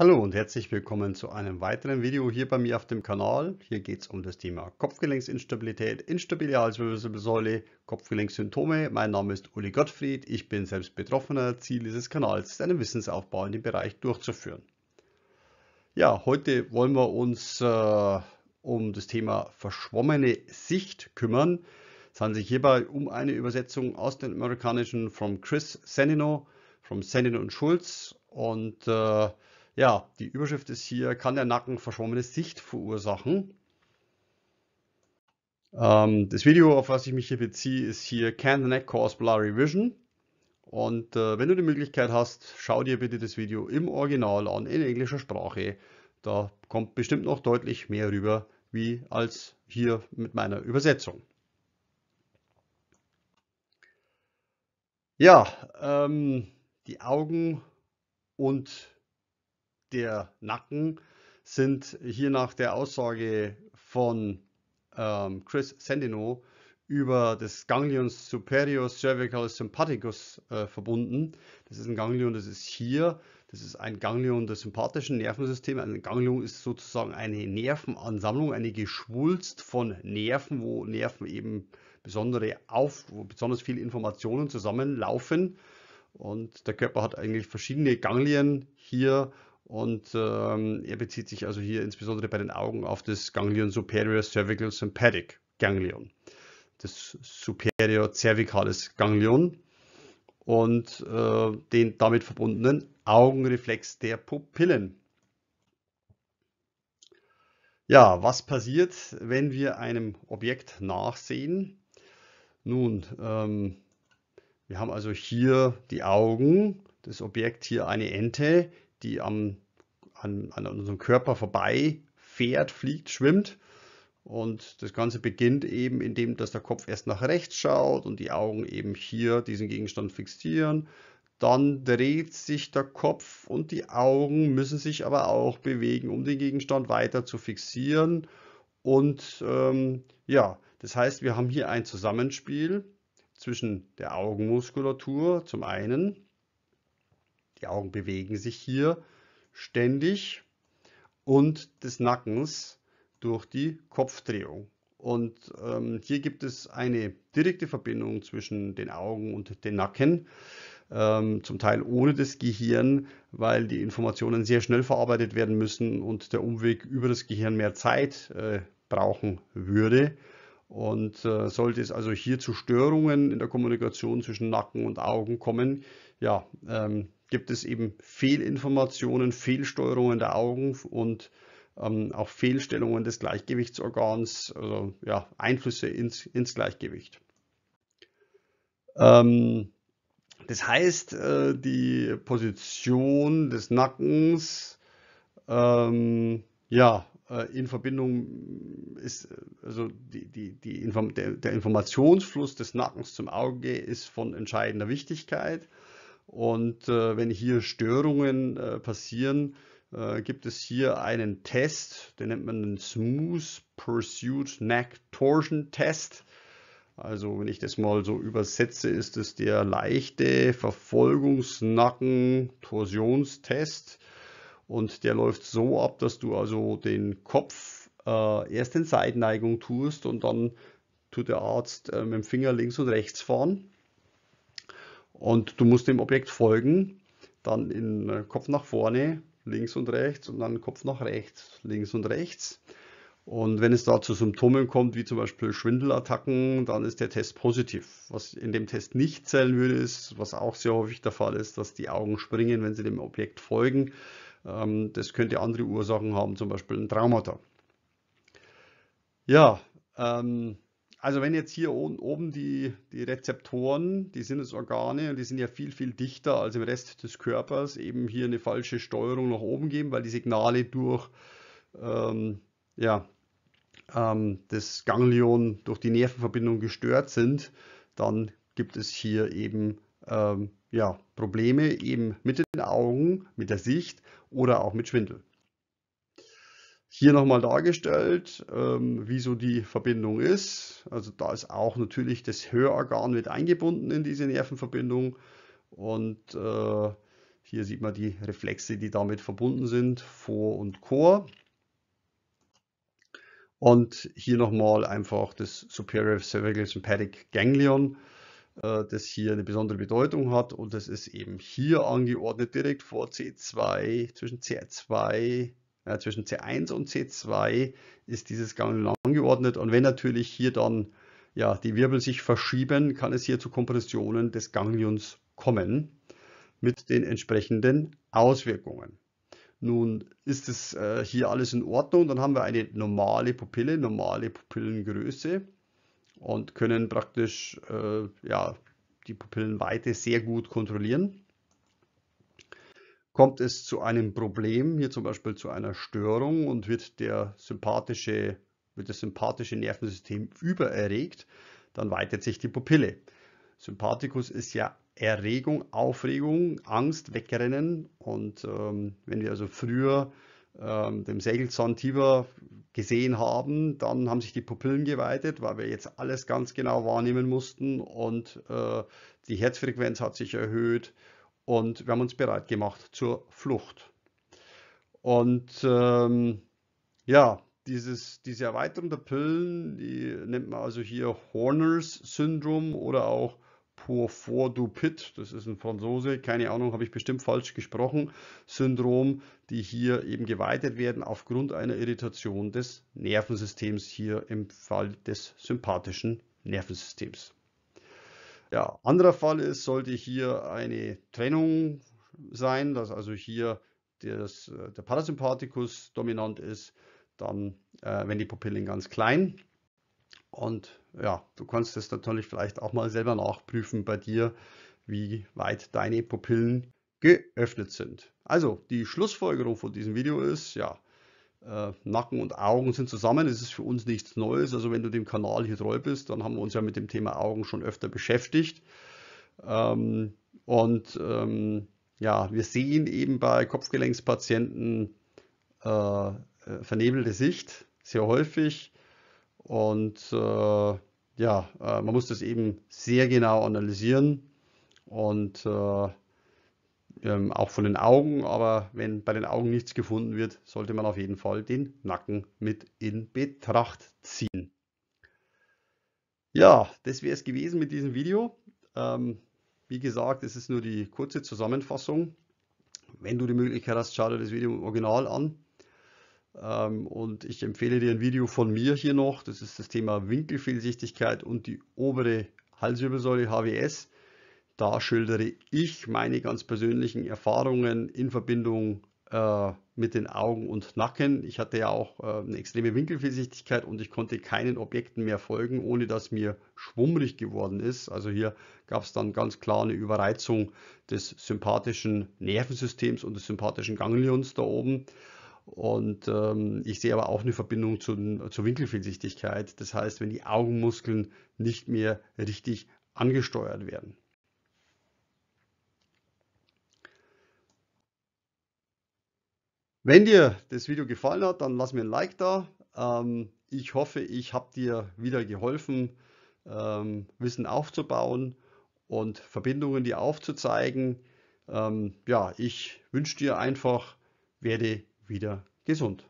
Hallo und herzlich willkommen zu einem weiteren Video hier bei mir auf dem Kanal. Hier geht es um das Thema Kopfgelenksinstabilität, instabile Halswirbelsäule, Kopfgelenkssymptome. Mein Name ist Uli Gottfried, ich bin selbst Betroffener. Ziel dieses Kanals ist, einen Wissensaufbau in dem Bereich durchzuführen. Ja, heute wollen wir uns äh, um das Thema verschwommene Sicht kümmern. Es handelt sich hierbei um eine Übersetzung aus dem Amerikanischen von Chris Senino, von Senino und Schulz und äh, ja, die Überschrift ist hier, kann der Nacken verschwommene Sicht verursachen? Ähm, das Video, auf was ich mich hier beziehe, ist hier Can the Neck Cause Blurry Vision? Und äh, wenn du die Möglichkeit hast, schau dir bitte das Video im Original an, in englischer Sprache. Da kommt bestimmt noch deutlich mehr rüber, wie als hier mit meiner Übersetzung. Ja, ähm, die Augen und der Nacken sind hier nach der Aussage von ähm, Chris Sendino über das Ganglion superior cervical sympathicus äh, verbunden. Das ist ein Ganglion, das ist hier. Das ist ein Ganglion des sympathischen Nervensystems. Ein Ganglion ist sozusagen eine Nervenansammlung, eine Geschwulst von Nerven, wo Nerven eben besondere auf, wo besonders viele Informationen zusammenlaufen. Und der Körper hat eigentlich verschiedene Ganglien hier und ähm, er bezieht sich also hier insbesondere bei den Augen auf das Ganglion Superior Cervical Sympathetic Ganglion, das Superior Cervicales Ganglion und äh, den damit verbundenen Augenreflex der Pupillen. Ja, was passiert, wenn wir einem Objekt nachsehen? Nun, ähm, wir haben also hier die Augen, das Objekt hier eine Ente, die am, an, an unserem Körper vorbei fährt, fliegt, schwimmt. Und das Ganze beginnt eben, indem dass der Kopf erst nach rechts schaut und die Augen eben hier diesen Gegenstand fixieren. Dann dreht sich der Kopf und die Augen müssen sich aber auch bewegen, um den Gegenstand weiter zu fixieren. Und ähm, ja, das heißt, wir haben hier ein Zusammenspiel zwischen der Augenmuskulatur zum einen die Augen bewegen sich hier ständig und des Nackens durch die Kopfdrehung. Und ähm, hier gibt es eine direkte Verbindung zwischen den Augen und den Nacken, ähm, zum Teil ohne das Gehirn, weil die Informationen sehr schnell verarbeitet werden müssen und der Umweg über das Gehirn mehr Zeit äh, brauchen würde. Und äh, sollte es also hier zu Störungen in der Kommunikation zwischen Nacken und Augen kommen, ja, ähm, gibt es eben Fehlinformationen, Fehlsteuerungen der Augen und ähm, auch Fehlstellungen des Gleichgewichtsorgans, also ja, Einflüsse ins, ins Gleichgewicht. Ähm, das heißt, äh, die Position des Nackens ähm, ja, äh, in Verbindung ist, also die, die, die Inform der, der Informationsfluss des Nackens zum Auge ist von entscheidender Wichtigkeit. Und äh, wenn hier Störungen äh, passieren, äh, gibt es hier einen Test, den nennt man den Smooth Pursuit Neck Torsion Test. Also wenn ich das mal so übersetze, ist es der leichte Verfolgungsnacken-Torsionstest. Und der läuft so ab, dass du also den Kopf äh, erst in Seitenneigung tust und dann tut der Arzt äh, mit dem Finger links und rechts fahren und du musst dem Objekt folgen, dann in äh, Kopf nach vorne, links und rechts und dann Kopf nach rechts, links und rechts. Und wenn es da zu Symptomen kommt, wie zum Beispiel Schwindelattacken, dann ist der Test positiv. Was in dem Test nicht zählen würde, ist, was auch sehr häufig der Fall ist, dass die Augen springen, wenn sie dem Objekt folgen. Ähm, das könnte andere Ursachen haben, zum Beispiel ein Traumata. Ja, ähm, also wenn jetzt hier oben die, die Rezeptoren, die sind Sinnesorgane, und die sind ja viel, viel dichter als im Rest des Körpers, eben hier eine falsche Steuerung nach oben geben, weil die Signale durch ähm, ja, ähm, das Ganglion, durch die Nervenverbindung gestört sind, dann gibt es hier eben ähm, ja, Probleme eben mit den Augen, mit der Sicht oder auch mit Schwindel. Hier nochmal dargestellt, ähm, wieso die Verbindung ist. Also da ist auch natürlich das Hörorgan mit eingebunden in diese Nervenverbindung. Und äh, hier sieht man die Reflexe, die damit verbunden sind, Vor- und Chor. Und hier nochmal einfach das Superior Cervical Sympathic Ganglion, äh, das hier eine besondere Bedeutung hat. Und das ist eben hier angeordnet, direkt vor C2, zwischen CR2 ja, zwischen C1 und C2 ist dieses Ganglion angeordnet und wenn natürlich hier dann ja, die Wirbel sich verschieben, kann es hier zu Kompressionen des Ganglions kommen mit den entsprechenden Auswirkungen. Nun ist es äh, hier alles in Ordnung, dann haben wir eine normale Pupille, normale Pupillengröße und können praktisch äh, ja, die Pupillenweite sehr gut kontrollieren. Kommt es zu einem Problem, hier zum Beispiel zu einer Störung und wird, der sympathische, wird das sympathische Nervensystem übererregt, dann weitet sich die Pupille. Sympathikus ist ja Erregung, Aufregung, Angst, Wegrennen. Und ähm, wenn wir also früher ähm, dem Sägelzahntiber gesehen haben, dann haben sich die Pupillen geweitet, weil wir jetzt alles ganz genau wahrnehmen mussten und äh, die Herzfrequenz hat sich erhöht und wir haben uns bereit gemacht zur Flucht. Und ähm, ja, dieses, diese Erweiterung der Pillen, die nennt man also hier Horners-Syndrom oder auch Pour du Pit, das ist ein Franzose, keine Ahnung, habe ich bestimmt falsch gesprochen, Syndrom, die hier eben geweitet werden aufgrund einer Irritation des Nervensystems, hier im Fall des sympathischen Nervensystems. Ja, anderer Fall ist, sollte hier eine Trennung sein, dass also hier das, äh, der Parasympathikus dominant ist, dann äh, wenn die Pupillen ganz klein. Und ja, du kannst das natürlich vielleicht auch mal selber nachprüfen bei dir, wie weit deine Pupillen geöffnet sind. Also die Schlussfolgerung von diesem Video ist, ja, äh, Nacken und Augen sind zusammen. Es ist für uns nichts Neues. Also wenn du dem Kanal hier treu bist, dann haben wir uns ja mit dem Thema Augen schon öfter beschäftigt. Ähm, und ähm, ja, wir sehen eben bei Kopfgelenkspatienten äh, äh, vernebelte Sicht sehr häufig. Und ja, man muss das eben sehr genau analysieren. Und ähm, auch von den Augen, aber wenn bei den Augen nichts gefunden wird, sollte man auf jeden Fall den Nacken mit in Betracht ziehen. Ja, das wäre es gewesen mit diesem Video. Ähm, wie gesagt, es ist nur die kurze Zusammenfassung. Wenn du die Möglichkeit hast, schau dir das Video im Original an. Ähm, und ich empfehle dir ein Video von mir hier noch. Das ist das Thema Winkelfehlsichtigkeit und die obere Halswirbelsäule HWS. Da schildere ich meine ganz persönlichen Erfahrungen in Verbindung äh, mit den Augen und Nacken. Ich hatte ja auch äh, eine extreme Winkelfehlsichtigkeit und ich konnte keinen Objekten mehr folgen, ohne dass mir schwummrig geworden ist. Also hier gab es dann ganz klar eine Überreizung des sympathischen Nervensystems und des sympathischen Ganglions da oben. Und ähm, ich sehe aber auch eine Verbindung zu, zur Winkelfehlsichtigkeit. Das heißt, wenn die Augenmuskeln nicht mehr richtig angesteuert werden. Wenn dir das Video gefallen hat, dann lass mir ein Like da. Ähm, ich hoffe, ich habe dir wieder geholfen, ähm, Wissen aufzubauen und Verbindungen dir aufzuzeigen. Ähm, ja, ich wünsche dir einfach, werde wieder gesund.